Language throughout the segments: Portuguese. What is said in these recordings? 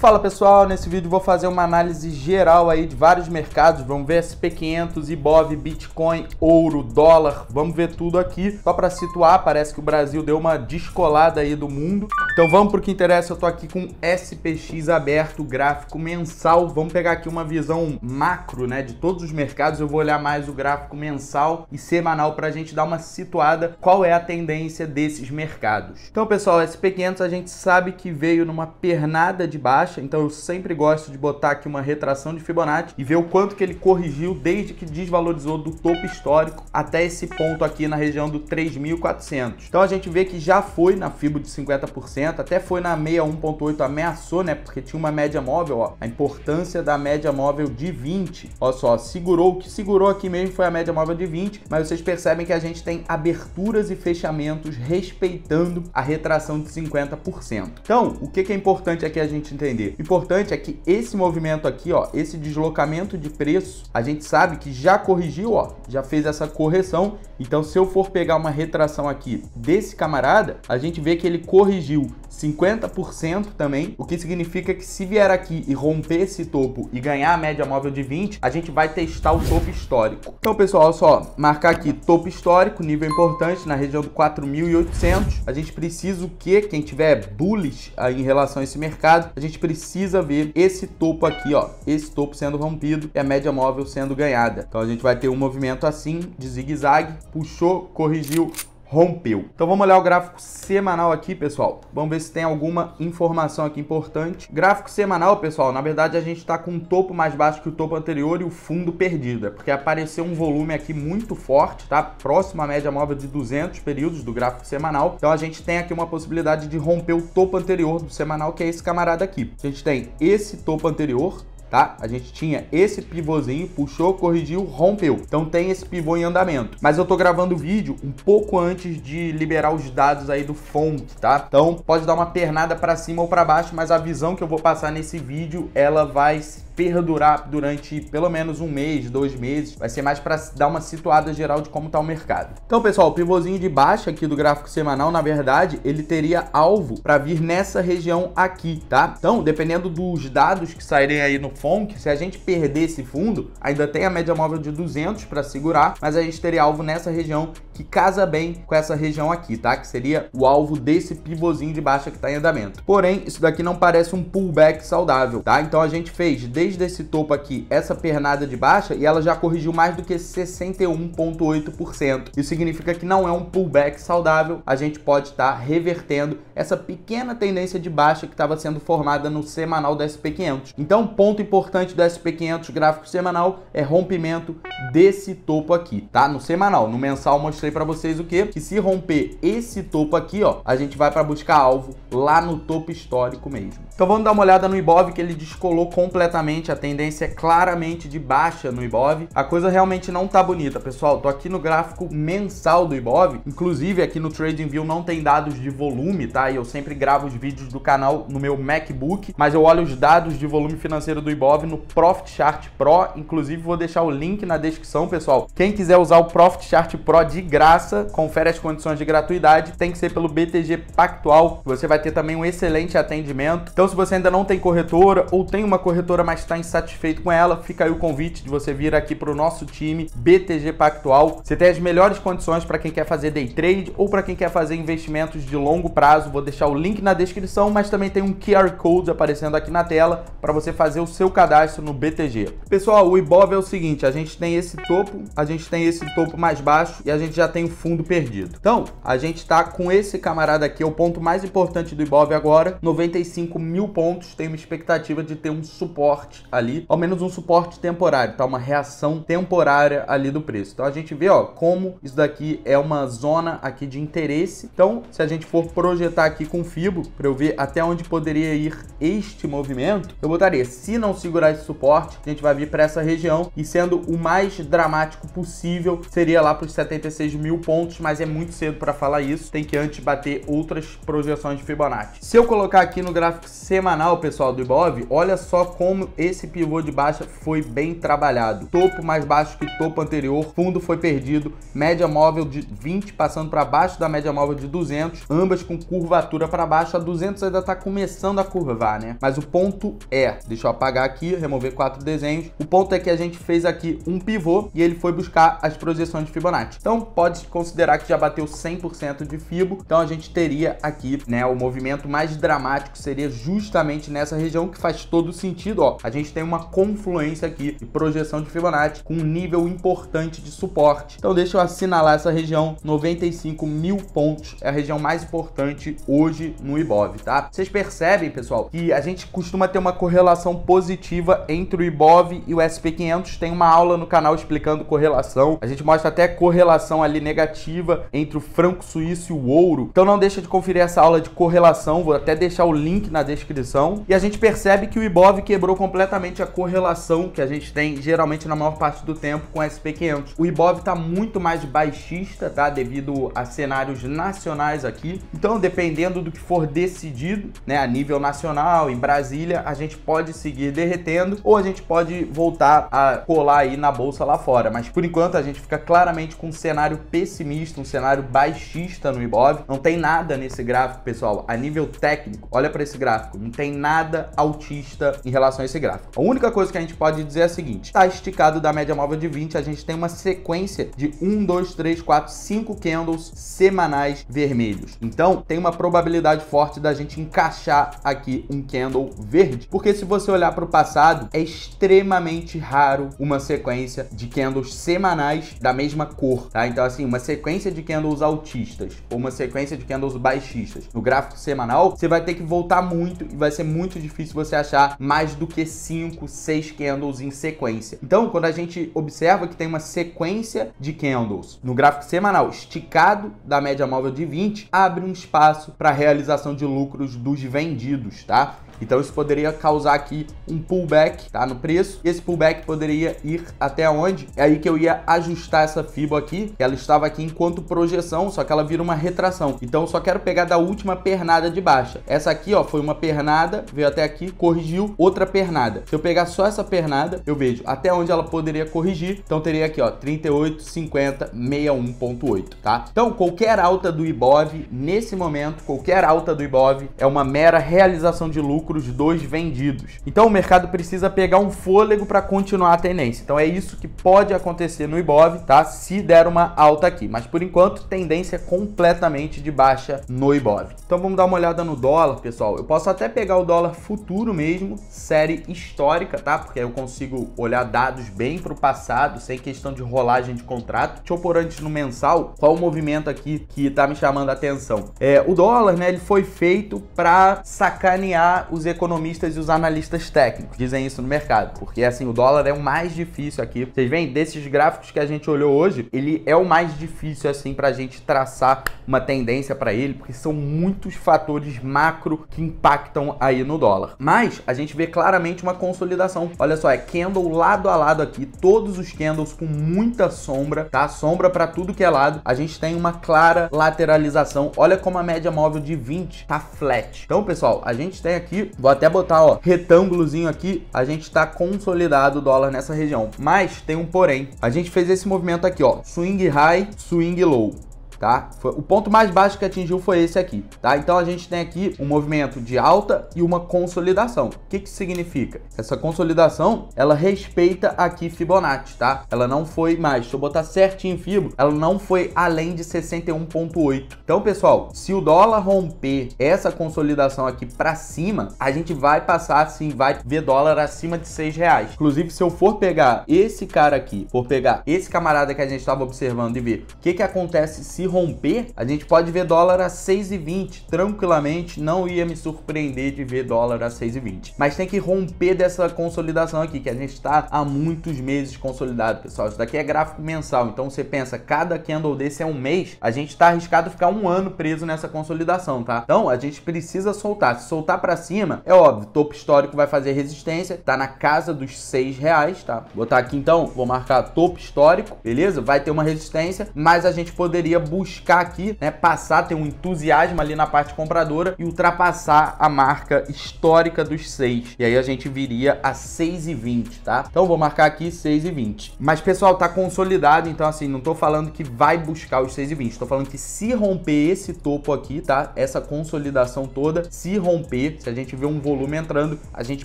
Fala pessoal, nesse vídeo vou fazer uma análise geral aí de vários mercados, vamos ver SP500, Ibov, Bitcoin, ouro, dólar, vamos ver tudo aqui. Só para situar, parece que o Brasil deu uma descolada aí do mundo. Então vamos pro que interessa, eu tô aqui com SPX aberto, gráfico mensal. Vamos pegar aqui uma visão macro, né, de todos os mercados. Eu vou olhar mais o gráfico mensal e semanal pra gente dar uma situada qual é a tendência desses mercados. Então pessoal, SP500 a gente sabe que veio numa pernada de baixo, então eu sempre gosto de botar aqui uma retração de Fibonacci e ver o quanto que ele corrigiu desde que desvalorizou do topo histórico até esse ponto aqui na região do 3.400. Então a gente vê que já foi na FIBO de 50%, até foi na 61.8, ameaçou, né? Porque tinha uma média móvel, ó. A importância da média móvel de 20. Olha só, segurou, o que segurou aqui mesmo foi a média móvel de 20, mas vocês percebem que a gente tem aberturas e fechamentos respeitando a retração de 50%. Então, o que é importante aqui a gente entender? O importante é que esse movimento aqui, ó, esse deslocamento de preço, a gente sabe que já corrigiu, ó, já fez essa correção então, se eu for pegar uma retração aqui desse camarada, a gente vê que ele corrigiu 50% também, o que significa que se vier aqui e romper esse topo e ganhar a média móvel de 20, a gente vai testar o topo histórico. Então, pessoal, só marcar aqui topo histórico, nível importante, na região do 4.800. A gente precisa o quê? Quem tiver bullish aí em relação a esse mercado, a gente precisa ver esse topo aqui, ó, esse topo sendo rompido e a média móvel sendo ganhada. Então, a gente vai ter um movimento assim, de zigue-zague, puxou, corrigiu, rompeu. Então vamos olhar o gráfico semanal aqui, pessoal. Vamos ver se tem alguma informação aqui importante. Gráfico semanal, pessoal, na verdade a gente está com um topo mais baixo que o topo anterior e o fundo perdido, é porque apareceu um volume aqui muito forte, tá? Próximo à média móvel de 200 períodos do gráfico semanal. Então a gente tem aqui uma possibilidade de romper o topo anterior do semanal, que é esse camarada aqui. A gente tem esse topo anterior, tá? A gente tinha esse pivôzinho, puxou, corrigiu, rompeu. Então tem esse pivô em andamento. Mas eu tô gravando o vídeo um pouco antes de liberar os dados aí do font, tá? Então pode dar uma pernada para cima ou para baixo, mas a visão que eu vou passar nesse vídeo, ela vai perdurar durante pelo menos um mês, dois meses. Vai ser mais para dar uma situada geral de como está o mercado. Então, pessoal, o pivôzinho de baixa aqui do gráfico semanal, na verdade, ele teria alvo para vir nessa região aqui, tá? Então, dependendo dos dados que saírem aí no FONC, se a gente perder esse fundo, ainda tem a média móvel de 200 para segurar, mas a gente teria alvo nessa região que casa bem com essa região aqui, tá? Que seria o alvo desse pivôzinho de baixa que está em andamento. Porém, isso daqui não parece um pullback saudável, tá? Então a gente fez desde desde esse topo aqui, essa pernada de baixa, e ela já corrigiu mais do que 61,8%. Isso significa que não é um pullback saudável, a gente pode estar tá revertendo essa pequena tendência de baixa que estava sendo formada no semanal do SP500. Então, ponto importante do SP500 gráfico semanal é rompimento desse topo aqui, tá? No semanal, no mensal mostrei para vocês o que? Que se romper esse topo aqui, ó, a gente vai para buscar alvo lá no topo histórico mesmo. Então vamos dar uma olhada no Ibov que ele descolou completamente gente, a tendência é claramente de baixa no Ibov. A coisa realmente não tá bonita, pessoal. Tô aqui no gráfico mensal do Ibov. Inclusive, aqui no TradingView não tem dados de volume, tá? E eu sempre gravo os vídeos do canal no meu MacBook, mas eu olho os dados de volume financeiro do Ibov no Profit Chart Pro. Inclusive, vou deixar o link na descrição, pessoal. Quem quiser usar o Profit Chart Pro de graça, confere as condições de gratuidade. Tem que ser pelo BTG Pactual. Você vai ter também um excelente atendimento. Então, se você ainda não tem corretora ou tem uma corretora mais mas está insatisfeito com ela, fica aí o convite de você vir aqui para o nosso time BTG Pactual. Você tem as melhores condições para quem quer fazer day trade ou para quem quer fazer investimentos de longo prazo. Vou deixar o link na descrição, mas também tem um QR Code aparecendo aqui na tela para você fazer o seu cadastro no BTG. Pessoal, o Ibov é o seguinte, a gente tem esse topo, a gente tem esse topo mais baixo e a gente já tem o fundo perdido. Então, a gente está com esse camarada aqui, é o ponto mais importante do Ibov agora, 95 mil pontos, tem uma expectativa de ter um suporte suporte ali, ao menos um suporte temporário, tá? Uma reação temporária ali do preço. Então a gente vê, ó, como isso daqui é uma zona aqui de interesse. Então, se a gente for projetar aqui com fibo para eu ver até onde poderia ir este movimento, eu botaria, se não segurar esse suporte, a gente vai vir para essa região e sendo o mais dramático possível, seria lá para os 76 mil pontos, mas é muito cedo para falar isso, tem que antes bater outras projeções de Fibonacci. Se eu colocar aqui no gráfico semanal, pessoal, do Ibov, olha só como esse pivô de baixa foi bem trabalhado. Topo mais baixo que topo anterior, fundo foi perdido, média móvel de 20 passando para baixo da média móvel de 200, ambas com curvatura para baixo. A 200 ainda está começando a curvar, né? Mas o ponto é, deixa eu apagar aqui, remover quatro desenhos. O ponto é que a gente fez aqui um pivô e ele foi buscar as projeções de Fibonacci. Então pode considerar que já bateu 100% de Fibo. Então a gente teria aqui, né, o movimento mais dramático seria justamente nessa região que faz todo sentido, ó. A a gente tem uma confluência aqui de projeção de Fibonacci com um nível importante de suporte. Então deixa eu assinalar essa região, 95 mil pontos é a região mais importante hoje no Ibov, tá? Vocês percebem, pessoal, que a gente costuma ter uma correlação positiva entre o Ibov e o SP500. Tem uma aula no canal explicando correlação. A gente mostra até correlação ali negativa entre o franco suíço e o ouro. Então não deixa de conferir essa aula de correlação, vou até deixar o link na descrição. E a gente percebe que o Ibov quebrou completamente completamente a correlação que a gente tem geralmente na maior parte do tempo com o SP500. O Ibov está muito mais baixista, tá? Devido a cenários nacionais aqui. Então, dependendo do que for decidido, né, a nível nacional, em Brasília, a gente pode seguir derretendo ou a gente pode voltar a colar aí na bolsa lá fora. Mas por enquanto a gente fica claramente com um cenário pessimista, um cenário baixista no Ibov. Não tem nada nesse gráfico, pessoal, a nível técnico. Olha para esse gráfico, não tem nada altista em relação a esse gráfico gráfico. A única coisa que a gente pode dizer é a seguinte, está esticado da média móvel de 20, a gente tem uma sequência de 1, 2, 3, 4, 5 candles semanais vermelhos. Então, tem uma probabilidade forte da gente encaixar aqui um candle verde, porque se você olhar para o passado, é extremamente raro uma sequência de candles semanais da mesma cor, tá? Então, assim, uma sequência de candles altistas ou uma sequência de candles baixistas no gráfico semanal, você vai ter que voltar muito e vai ser muito difícil você achar mais do que 5, 6 candles em sequência. Então, quando a gente observa que tem uma sequência de candles no gráfico semanal esticado da média móvel de 20, abre um espaço para realização de lucros dos vendidos, tá? Então isso poderia causar aqui um pullback, tá? No preço. Esse pullback poderia ir até onde? É aí que eu ia ajustar essa FIBO aqui. Ela estava aqui enquanto projeção, só que ela vira uma retração. Então eu só quero pegar da última pernada de baixa. Essa aqui, ó, foi uma pernada, veio até aqui, corrigiu, outra pernada. Se eu pegar só essa pernada, eu vejo até onde ela poderia corrigir. Então teria aqui, ó, 38, 50, 61.8, tá? Então qualquer alta do IBOV nesse momento, qualquer alta do IBOV é uma mera realização de lucro lucros dos vendidos. Então o mercado precisa pegar um fôlego para continuar a tendência. Então é isso que pode acontecer no Ibov, tá? Se der uma alta aqui. Mas por enquanto, tendência é completamente de baixa no Ibov. Então vamos dar uma olhada no dólar, pessoal. Eu posso até pegar o dólar futuro mesmo, série histórica, tá? Porque aí eu consigo olhar dados bem para o passado, sem questão de rolagem de contrato. Deixa eu pôr antes no mensal qual o movimento aqui que tá me chamando a atenção. É, o dólar, né, ele foi feito para sacanear os os economistas e os analistas técnicos dizem isso no mercado, porque assim, o dólar é o mais difícil aqui. Vocês veem, desses gráficos que a gente olhou hoje, ele é o mais difícil assim pra gente traçar uma tendência para ele, porque são muitos fatores macro que impactam aí no dólar. Mas a gente vê claramente uma consolidação. Olha só, é candle lado a lado aqui, todos os candles com muita sombra, tá? Sombra para tudo que é lado. A gente tem uma clara lateralização. Olha como a média móvel de 20 tá flat. Então, pessoal, a gente tem aqui vou até botar, ó, retângulozinho aqui, a gente tá consolidado o dólar nessa região. Mas tem um porém. A gente fez esse movimento aqui, ó, swing high, swing low tá? Foi, o ponto mais baixo que atingiu foi esse aqui, tá? Então a gente tem aqui um movimento de alta e uma consolidação. O que que significa? Essa consolidação, ela respeita aqui Fibonacci, tá? Ela não foi mais, deixa eu botar certinho Fibo, ela não foi além de 61.8. Então, pessoal, se o dólar romper essa consolidação aqui para cima, a gente vai passar, assim, vai ver dólar acima de 6 reais. Inclusive, se eu for pegar esse cara aqui, for pegar esse camarada que a gente estava observando e ver o que que acontece se romper, a gente pode ver dólar a 6,20 tranquilamente, não ia me surpreender de ver dólar a 6,20. Mas tem que romper dessa consolidação aqui, que a gente está há muitos meses consolidado, pessoal. Isso daqui é gráfico mensal, então você pensa, cada candle desse é um mês, a gente está arriscado ficar um ano preso nessa consolidação, tá? Então a gente precisa soltar. Se soltar para cima, é óbvio, topo histórico vai fazer resistência, tá na casa dos 6 reais, tá? Vou botar aqui então, vou marcar topo histórico, beleza? Vai ter uma resistência, mas a gente poderia buscar buscar aqui, né, passar, ter um entusiasmo ali na parte compradora e ultrapassar a marca histórica dos 6. E aí a gente viria a 6,20, tá? Então vou marcar aqui 6,20. Mas pessoal, tá consolidado, então assim, não tô falando que vai buscar os 6,20, tô falando que se romper esse topo aqui, tá? Essa consolidação toda, se romper, se a gente vê um volume entrando, a gente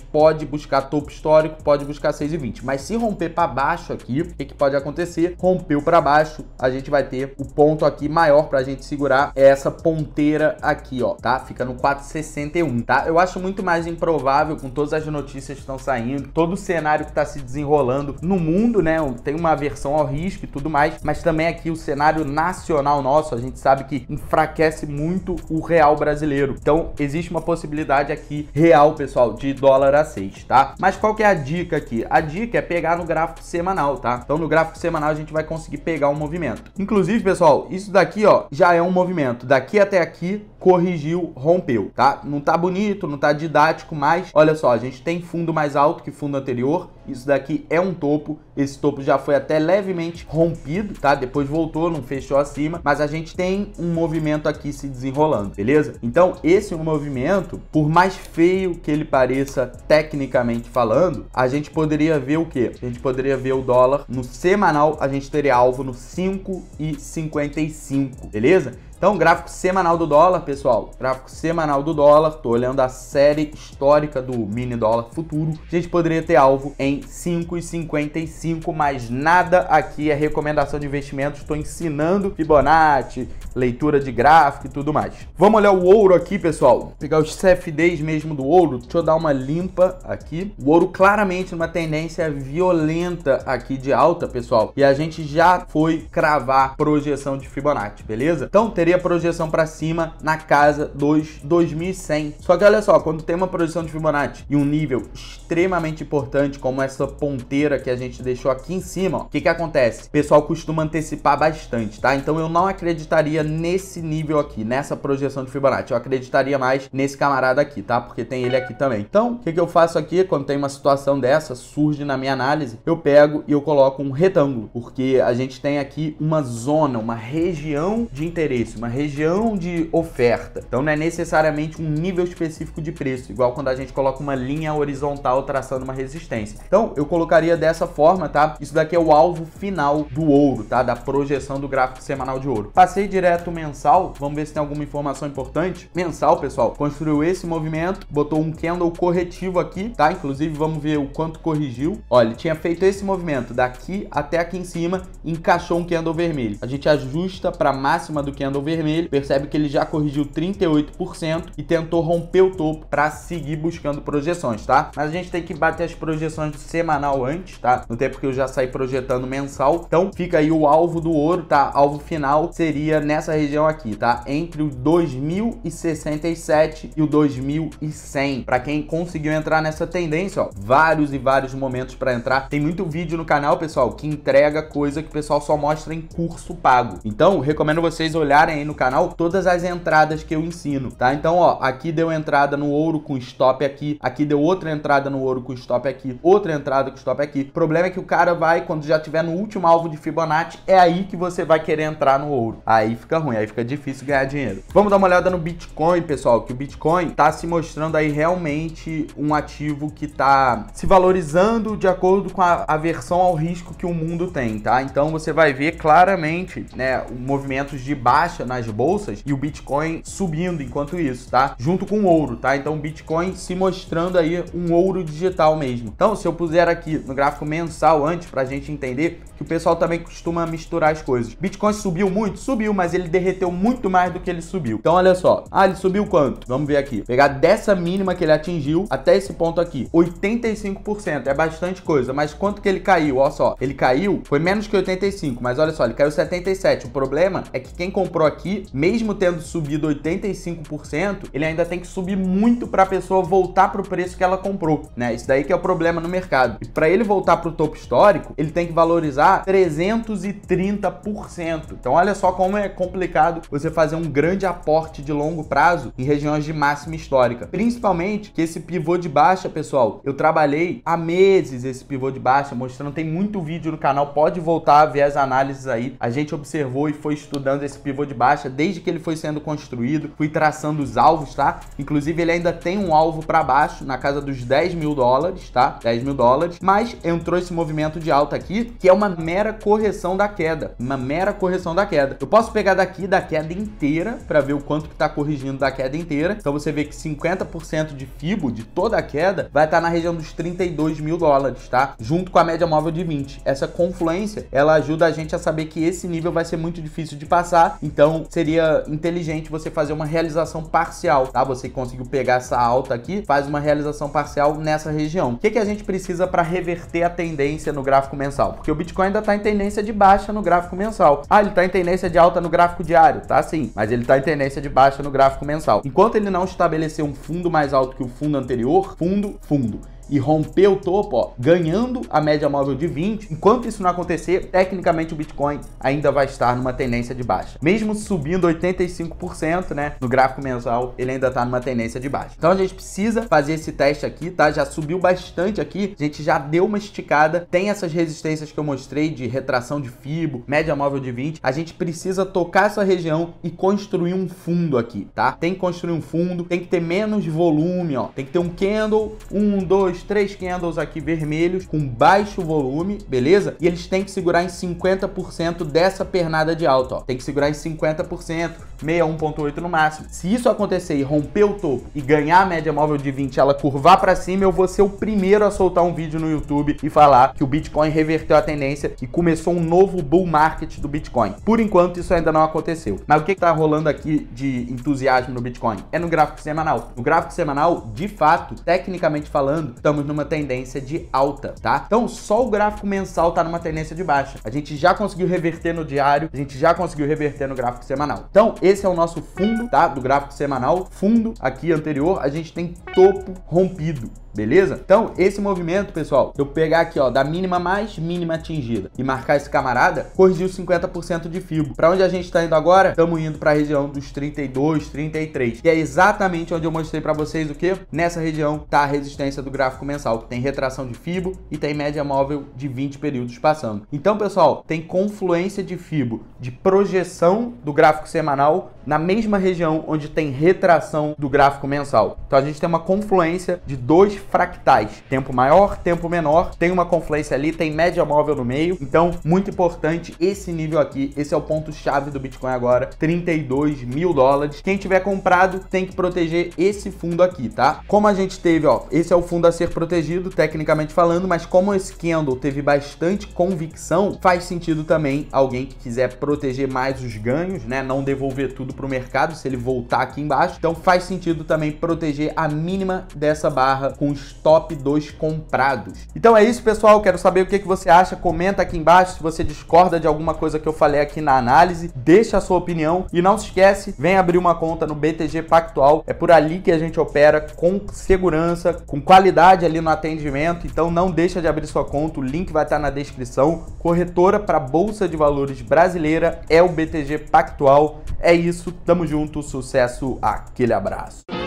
pode buscar topo histórico, pode buscar 6,20. Mas se romper para baixo aqui, o que, que pode acontecer? Rompeu para baixo, a gente vai ter o ponto aqui aqui maior pra gente segurar é essa ponteira aqui, ó, tá? Fica no 461, tá? Eu acho muito mais improvável com todas as notícias que estão saindo, todo o cenário que tá se desenrolando no mundo, né? Tem uma aversão ao risco e tudo mais, mas também aqui o cenário nacional nosso, a gente sabe que enfraquece muito o real brasileiro. Então, existe uma possibilidade aqui real, pessoal, de dólar a 6, tá? Mas qual que é a dica aqui? A dica é pegar no gráfico semanal, tá? Então, no gráfico semanal a gente vai conseguir pegar o um movimento. Inclusive, pessoal, isso isso daqui, ó, já é um movimento. Daqui até aqui corrigiu, rompeu, tá? Não tá bonito, não tá didático, mas olha só, a gente tem fundo mais alto que fundo anterior, isso daqui é um topo, esse topo já foi até levemente rompido, tá? Depois voltou, não fechou acima, mas a gente tem um movimento aqui se desenrolando, beleza? Então, esse movimento, por mais feio que ele pareça tecnicamente falando, a gente poderia ver o quê? A gente poderia ver o dólar no semanal, a gente teria alvo no 5,55, beleza? Então, gráfico semanal do dólar, pessoal. Gráfico semanal do dólar. Tô olhando a série histórica do mini dólar futuro. A gente poderia ter alvo em 5,55, mas nada aqui é recomendação de investimentos. Estou ensinando Fibonacci, leitura de gráfico e tudo mais. Vamos olhar o ouro aqui, pessoal. pegar os CFDs mesmo do ouro. Deixa eu dar uma limpa aqui. O ouro claramente numa tendência violenta aqui de alta, pessoal. E a gente já foi cravar projeção de Fibonacci, beleza? Então, teremos teria projeção para cima na casa dos 2100. Só que olha só, quando tem uma projeção de Fibonacci e um nível extremamente importante como essa ponteira que a gente deixou aqui em cima, o que que acontece? O pessoal costuma antecipar bastante, tá? Então eu não acreditaria nesse nível aqui, nessa projeção de Fibonacci. Eu acreditaria mais nesse camarada aqui, tá? Porque tem ele aqui também. Então, o que que eu faço aqui quando tem uma situação dessa, surge na minha análise, eu pego e eu coloco um retângulo, porque a gente tem aqui uma zona, uma região de interesse uma região de oferta. Então não é necessariamente um nível específico de preço, igual quando a gente coloca uma linha horizontal traçando uma resistência. Então eu colocaria dessa forma, tá? Isso daqui é o alvo final do ouro, tá? Da projeção do gráfico semanal de ouro. Passei direto mensal, vamos ver se tem alguma informação importante. Mensal, pessoal, construiu esse movimento, botou um candle corretivo aqui, tá? Inclusive vamos ver o quanto corrigiu. Olha, ele tinha feito esse movimento daqui até aqui em cima, encaixou um candle vermelho. A gente ajusta para a máxima do candle vermelho, percebe que ele já corrigiu 38% e tentou romper o topo para seguir buscando projeções, tá? Mas a gente tem que bater as projeções do semanal antes, tá? No tempo que eu já saí projetando mensal. Então fica aí o alvo do ouro, tá? Alvo final seria nessa região aqui, tá? Entre o 2067 e o 2100. Para quem conseguiu entrar nessa tendência, ó, vários e vários momentos para entrar. Tem muito vídeo no canal, pessoal, que entrega coisa que o pessoal só mostra em curso pago. Então, recomendo vocês olharem aí no canal todas as entradas que eu ensino, tá? Então, ó, aqui deu entrada no ouro com stop aqui, aqui deu outra entrada no ouro com stop aqui, outra entrada com stop aqui. O problema é que o cara vai, quando já tiver no último alvo de Fibonacci, é aí que você vai querer entrar no ouro. Aí fica ruim, aí fica difícil ganhar dinheiro. Vamos dar uma olhada no Bitcoin, pessoal, que o Bitcoin tá se mostrando aí realmente um ativo que tá se valorizando de acordo com a aversão ao risco que o mundo tem, tá? Então você vai ver claramente, né, movimentos de baixa nas bolsas e o Bitcoin subindo enquanto isso, tá? Junto com o ouro, tá? Então o Bitcoin se mostrando aí um ouro digital mesmo. Então, se eu puser aqui no gráfico mensal antes pra gente entender que o pessoal também costuma misturar as coisas. Bitcoin subiu muito? Subiu, mas ele derreteu muito mais do que ele subiu. Então, olha só. Ah, ele subiu quanto? Vamos ver aqui. Pegar dessa mínima que ele atingiu até esse ponto aqui. 85%. É bastante coisa. Mas quanto que ele caiu? Olha só. Ele caiu, foi menos que 85, mas olha só, ele caiu 77. O problema é que quem comprou aqui aqui, mesmo tendo subido 85%, ele ainda tem que subir muito para a pessoa voltar para o preço que ela comprou, né? Isso daí que é o problema no mercado. E para ele voltar para o topo histórico, ele tem que valorizar 330%. Então olha só como é complicado você fazer um grande aporte de longo prazo em regiões de máxima histórica. Principalmente que esse pivô de baixa, pessoal, eu trabalhei há meses esse pivô de baixa, mostrando, tem muito vídeo no canal, pode voltar a ver as análises aí. A gente observou e foi estudando esse pivô de baixa baixa desde que ele foi sendo construído, fui traçando os alvos, tá? Inclusive ele ainda tem um alvo para baixo na casa dos 10 mil dólares, tá? 10 mil dólares, mas entrou esse movimento de alta aqui, que é uma mera correção da queda, uma mera correção da queda. Eu posso pegar daqui da queda inteira para ver o quanto que tá corrigindo da queda inteira, então você vê que 50% de FIBO, de toda a queda, vai estar tá na região dos 32 mil dólares, tá? Junto com a média móvel de 20. Essa confluência, ela ajuda a gente a saber que esse nível vai ser muito difícil de passar, então então seria inteligente você fazer uma realização parcial, tá? Você conseguiu pegar essa alta aqui, faz uma realização parcial nessa região. O que, que a gente precisa para reverter a tendência no gráfico mensal? Porque o Bitcoin ainda está em tendência de baixa no gráfico mensal. Ah, ele está em tendência de alta no gráfico diário, tá sim, mas ele está em tendência de baixa no gráfico mensal. Enquanto ele não estabelecer um fundo mais alto que o fundo anterior, fundo, fundo e romper o topo, ó, ganhando a média móvel de 20, enquanto isso não acontecer, tecnicamente o Bitcoin ainda vai estar numa tendência de baixa. Mesmo subindo 85%, né, no gráfico mensal, ele ainda está numa tendência de baixa. Então a gente precisa fazer esse teste aqui, tá? Já subiu bastante aqui, a gente já deu uma esticada, tem essas resistências que eu mostrei de retração de fibo, média móvel de 20, a gente precisa tocar essa região e construir um fundo aqui, tá? Tem que construir um fundo, tem que ter menos volume, ó. Tem que ter um candle, um, dois, dois, três candles aqui vermelhos com baixo volume, beleza? E eles têm que segurar em 50% dessa pernada de alta, ó. Tem que segurar em 50%, meia 1.8 no máximo. Se isso acontecer e romper o topo e ganhar a média móvel de 20, ela curvar para cima, eu vou ser o primeiro a soltar um vídeo no YouTube e falar que o Bitcoin reverteu a tendência e começou um novo bull market do Bitcoin. Por enquanto, isso ainda não aconteceu. Mas o que está rolando aqui de entusiasmo no Bitcoin? É no gráfico semanal. No gráfico semanal, de fato, tecnicamente falando, estamos numa tendência de alta, tá? Então só o gráfico mensal tá numa tendência de baixa. A gente já conseguiu reverter no diário, a gente já conseguiu reverter no gráfico semanal. Então esse é o nosso fundo, tá? Do gráfico semanal, fundo aqui anterior, a gente tem topo rompido, beleza? Então, esse movimento, pessoal, eu pegar aqui, ó, da mínima mais mínima atingida e marcar esse camarada, corrigiu 50% de FIBO. Para onde a gente tá indo agora? Estamos indo para a região dos 32, 33, que é exatamente onde eu mostrei para vocês o que? Nessa região tá a resistência do gráfico gráfico mensal, que tem retração de FIBO e tem média móvel de 20 períodos passando. Então, pessoal, tem confluência de FIBO, de projeção do gráfico semanal na mesma região onde tem retração do gráfico mensal. Então a gente tem uma confluência de dois fractais, tempo maior, tempo menor, tem uma confluência ali, tem média móvel no meio. Então, muito importante esse nível aqui, esse é o ponto chave do Bitcoin agora, 32 mil dólares. Quem tiver comprado tem que proteger esse fundo aqui, tá? Como a gente teve, ó, esse é o fundo a ser protegido, tecnicamente falando, mas como esse Kendall teve bastante convicção, faz sentido também alguém que quiser proteger mais os ganhos, né? Não devolver tudo para o mercado se ele voltar aqui embaixo. Então faz sentido também proteger a mínima dessa barra com os top 2 comprados. Então é isso, pessoal. Quero saber o que, que você acha. Comenta aqui embaixo se você discorda de alguma coisa que eu falei aqui na análise. Deixa a sua opinião e não se esquece, vem abrir uma conta no BTG Pactual. É por ali que a gente opera com segurança, com qualidade agilidade ali no atendimento, então não deixa de abrir sua conta, o link vai estar na descrição. Corretora para Bolsa de Valores brasileira é o BTG Pactual. É isso, tamo junto, sucesso, aquele abraço.